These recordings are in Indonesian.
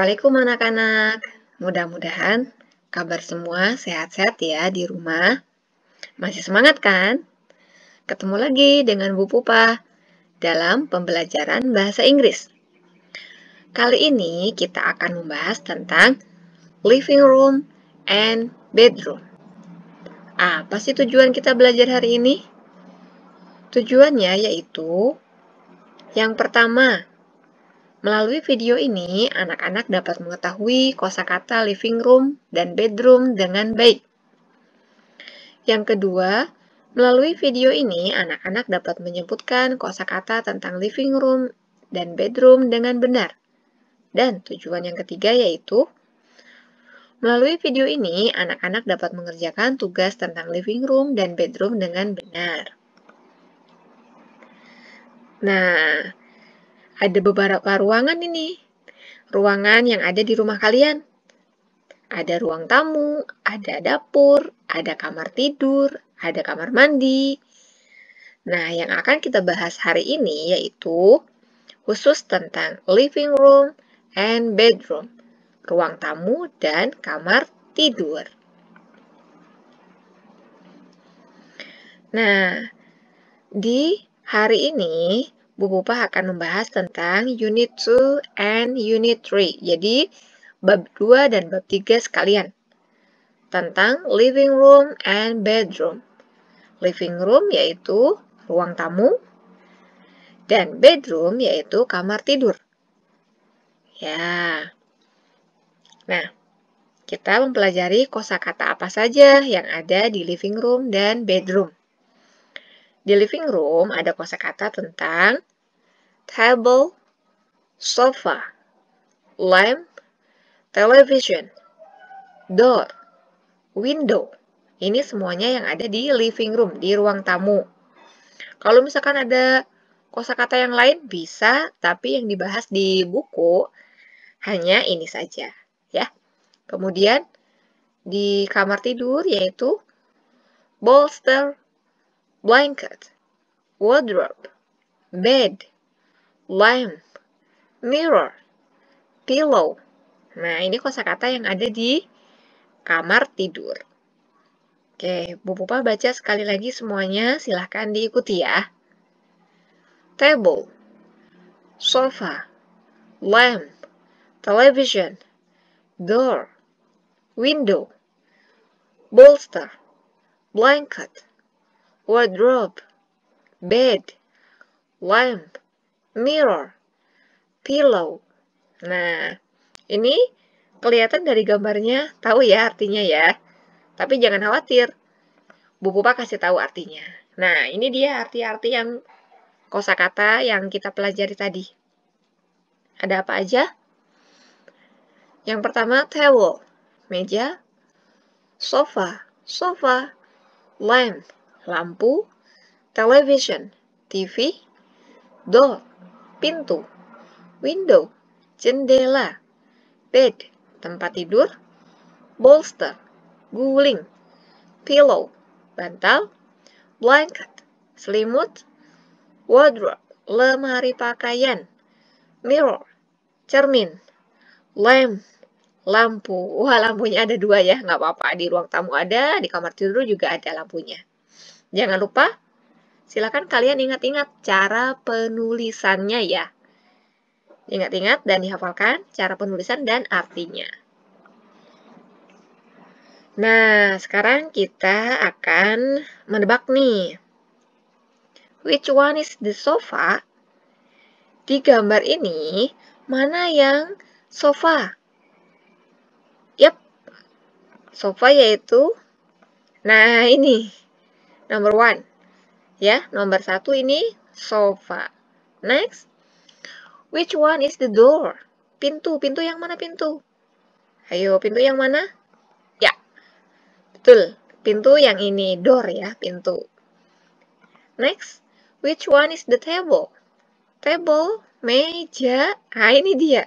Assalamualaikum anak-anak. Mudah-mudahan kabar semua sehat-sehat ya di rumah. Masih semangat kan? Ketemu lagi dengan Bu Pupa dalam pembelajaran bahasa Inggris. Kali ini kita akan membahas tentang living room and bedroom. Apa sih tujuan kita belajar hari ini? Tujuannya yaitu yang pertama, Melalui video ini, anak-anak dapat mengetahui kosakata living room dan bedroom dengan baik. Yang kedua, melalui video ini anak-anak dapat menyebutkan kosakata tentang living room dan bedroom dengan benar. Dan tujuan yang ketiga yaitu melalui video ini anak-anak dapat mengerjakan tugas tentang living room dan bedroom dengan benar. Nah, ada beberapa ruangan ini. Ruangan yang ada di rumah kalian. Ada ruang tamu, ada dapur, ada kamar tidur, ada kamar mandi. Nah, yang akan kita bahas hari ini yaitu khusus tentang living room and bedroom, ruang tamu dan kamar tidur. Nah, di hari ini Bu Pupa akan membahas tentang Unit 2 and Unit 3. Jadi, bab 2 dan bab 3 sekalian. Tentang living room and bedroom. Living room yaitu ruang tamu dan bedroom yaitu kamar tidur. Ya. Nah, kita mempelajari kosakata apa saja yang ada di living room dan bedroom. Di living room ada kosakata tentang table, sofa, lamp, television, door, window. Ini semuanya yang ada di living room, di ruang tamu. Kalau misalkan ada kosakata yang lain bisa, tapi yang dibahas di buku hanya ini saja, ya. Kemudian di kamar tidur yaitu bolster, blanket, wardrobe, bed, lamp, mirror, pillow. Nah, ini kosakata yang ada di kamar tidur. Oke, Bu Pupa baca sekali lagi semuanya, silahkan diikuti ya. Table, sofa, lamp, television, door, window, bolster, blanket, wardrobe, bed, lamp, mirror, pillow. Nah, ini kelihatan dari gambarnya, tahu ya artinya ya. Tapi jangan khawatir, Bu Pupa kasih tahu artinya. Nah, ini dia arti-arti yang kosakata yang kita pelajari tadi. Ada apa aja? Yang pertama, table, meja, sofa, sofa, lamp, lampu, television, TV, door, pintu, window, jendela, bed, tempat tidur, bolster, guling, pillow, bantal, blanket, selimut, wardrobe, lemari pakaian, mirror, cermin, lamp, lampu. Wah, lampunya ada dua ya, nggak apa-apa. Di ruang tamu ada, di kamar tidur juga ada lampunya. Jangan lupa Silakan kalian ingat-ingat cara penulisannya ya. Ingat-ingat dan dihafalkan cara penulisan dan artinya. Nah, sekarang kita akan menebak nih. Which one is the sofa? Di gambar ini, mana yang sofa? Yap, sofa yaitu... Nah, ini. Number one. Ya, nomor satu ini sofa. Next, which one is the door? Pintu, pintu yang mana pintu? Ayo, pintu yang mana? Ya, betul. Pintu yang ini, door ya, pintu. Next, which one is the table? Table, meja, ah ini dia.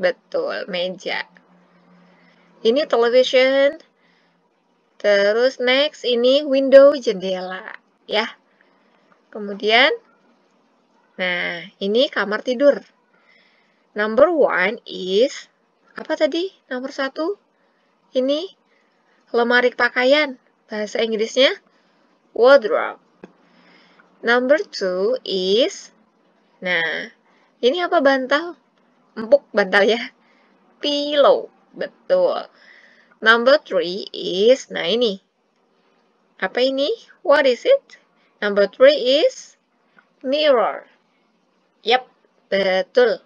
Betul, meja. Ini television. Terus next, ini window, jendela. Ya, Kemudian, nah ini kamar tidur. Number one is, apa tadi nomor satu? Ini lemari pakaian, bahasa Inggrisnya wardrobe. Number two is, nah ini apa bantal? Empuk bantal ya, pillow, betul. Number three is, nah ini, apa ini? What is it? Number three is mirror. Yap, betul.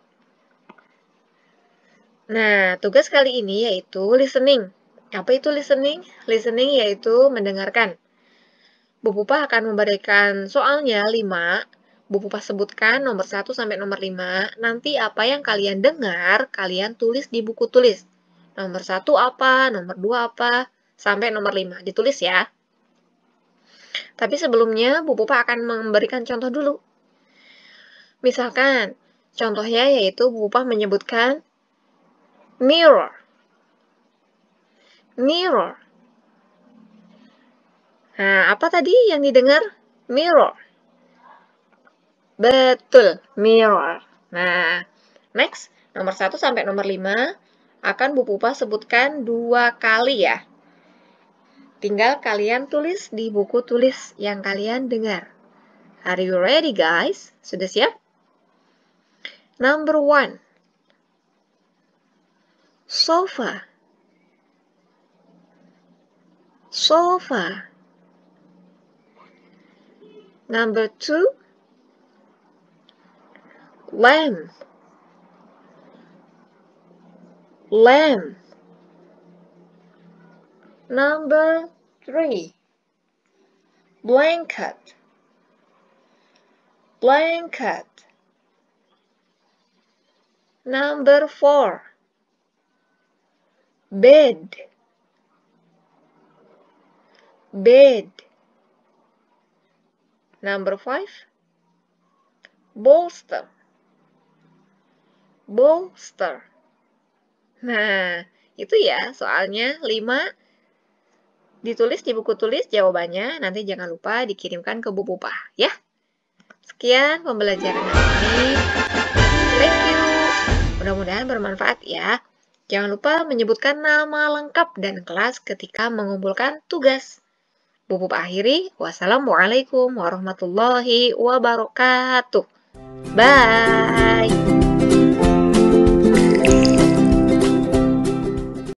Nah, tugas kali ini yaitu listening. Apa itu listening? Listening yaitu mendengarkan. Bu Pupa akan memberikan soalnya 5. Bu Pupa sebutkan nomor 1 sampai nomor 5. Nanti apa yang kalian dengar, kalian tulis di buku tulis. Nomor 1 apa, nomor 2 apa, sampai nomor 5. Ditulis ya. Tapi sebelumnya, Bu Pupa akan memberikan contoh dulu. Misalkan, contohnya yaitu Bu Pupa menyebutkan mirror. Mirror. Nah, apa tadi yang didengar? Mirror. Betul, mirror. Nah, next, nomor 1 sampai nomor 5 akan Bu Pupa sebutkan dua kali ya. Tinggal kalian tulis di buku tulis yang kalian dengar. Are you ready guys? Sudah siap? Number one. Sofa. Sofa. Number two. Lamb. Lamb. Number three. Blanket, blanket. Number four. Bed, bed. Number five. Bolster, bolster. Nah, itu ya soalnya 5 ditulis di buku tulis jawabannya. Nanti jangan lupa dikirimkan ke Bu Pupa ya. Sekian pembelajaran hari ini. Thank you. Mudah-mudahan bermanfaat ya. Jangan lupa menyebutkan nama lengkap dan kelas ketika mengumpulkan tugas. Bubuk akhiri, wassalamualaikum warahmatullahi wabarakatuh. Bye!